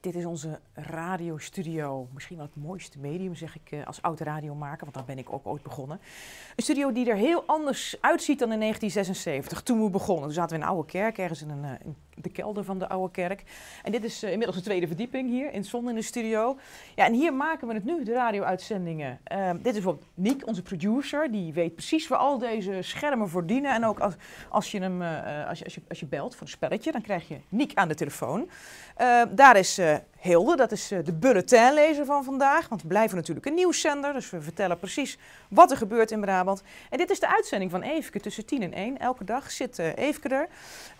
Dit is onze radiostudio. Misschien wel het mooiste medium, zeg ik eh, als oud radiomaker, want daar ben ik ook ooit begonnen. Een studio die er heel anders uitziet dan in 1976, toen we begonnen. Toen zaten we in een oude kerk, ergens in een, een eh, de kelder van de oude kerk. En dit is eh, inmiddels de tweede verdieping hier in Zon in de studio. Ja, en hier maken we het nu, de radio-uitzendingen. Ehm, dit is bijvoorbeeld Niek, onze producer. Die weet precies waar al deze schermen voor dienen. En ook als, als, je, hem, eh, eh, als, je, als, je, als je belt voor een spelletje, dan krijg je Niek aan de telefoon. Ehm, daar is Hilde, dat is de bulletinlezer van vandaag. Want we blijven natuurlijk een nieuwszender, dus we vertellen precies wat er gebeurt in Brabant. En dit is de uitzending van Eveke tussen 10 en 1. Elke dag zit Eveke er.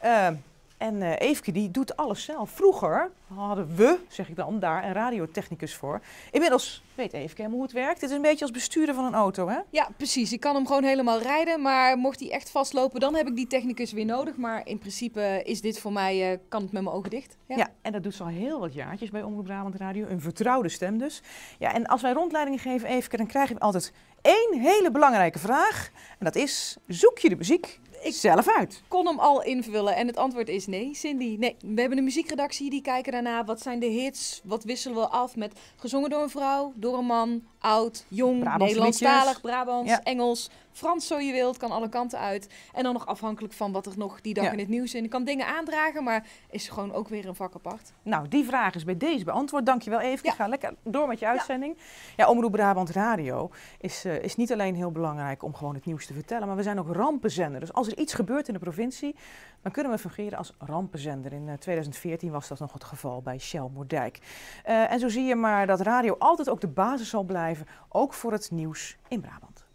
Ehm, en uh, Eefke die doet alles zelf. Vroeger hadden we, zeg ik dan, daar een radiotechnicus voor. Inmiddels weet Eefke helemaal hoe het werkt. Het is een beetje als bestuurder van een auto, hè? Ja, precies. Ik kan hem gewoon helemaal rijden. Maar mocht hij echt vastlopen, dan heb ik die technicus weer nodig. Maar in principe is dit voor mij, eh, kan het met mijn ogen dicht. Ja. ja. en dat doet ze al heel wat jaartjes bij Omroep Brabant Radio. Een vertrouwde stem dus. Ja, en als wij rondleidingen geven, Eefke, dan krijg ik altijd één hele belangrijke vraag. En dat is, zoek je de muziek ik zelf uit. kon hem al invullen en het antwoord is nee, Cindy. Nee, we hebben een muziekredactie die kijken daarna. Wat zijn de hits? Wat wisselen we af met gezongen door een vrouw, door een man, oud, jong, Brabants Nederlandstalig, Brabants, Engels, Frans zo je wilt, kan alle kanten uit. En dan nog afhankelijk van wat er nog die dag in het nieuws is. ik kan dingen aandragen, maar is gewoon ook weer een vak apart. Nou, die vraag is bij deze beantwoord. Dankjewel even. Ja. Ik ga lekker door met je uitzending. Ja, Omroep Brabant Radio is, eh, is niet alleen heel belangrijk om gewoon het nieuws te vertellen, maar we zijn ook rampenzender. Dus als als er iets gebeurt in de provincie, dan kunnen we fungeren als rampenzender. In 2014 eh, was dat nog het geval bij Shell Moerdijk. Eh, en zo zie je maar dat radio altijd ook de basis zal blijven, ook voor het nieuws in Brabant.